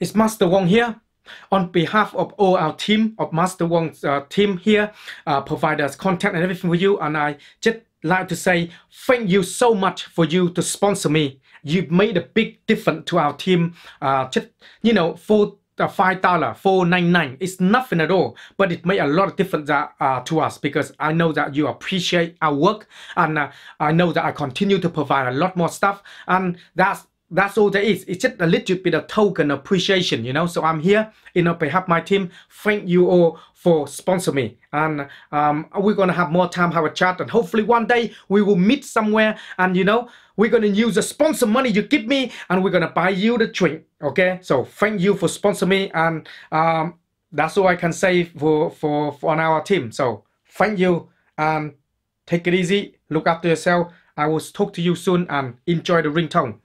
It's Master Wong here. On behalf of all our team, of Master Wong's uh, team here, uh, provide us content and everything for you. And I just like to say thank you so much for you to sponsor me. You've made a big difference to our team. Uh, just, you know, for the uh, five dollar four nine nine it's nothing at all but it made a lot of difference uh, uh, to us because i know that you appreciate our work and uh, i know that i continue to provide a lot more stuff and that's that's all there is. It's just a little bit of token appreciation, you know. So I'm here, you know, perhaps my team. Thank you all for sponsoring me. And um, we're going to have more time, have a chat. And hopefully one day we will meet somewhere. And, you know, we're going to use the sponsor money you give me and we're going to buy you the drink. Okay. So thank you for sponsoring me. And um, that's all I can say for, for, for on our team. So thank you and take it easy. Look after yourself. I will talk to you soon and enjoy the ringtone.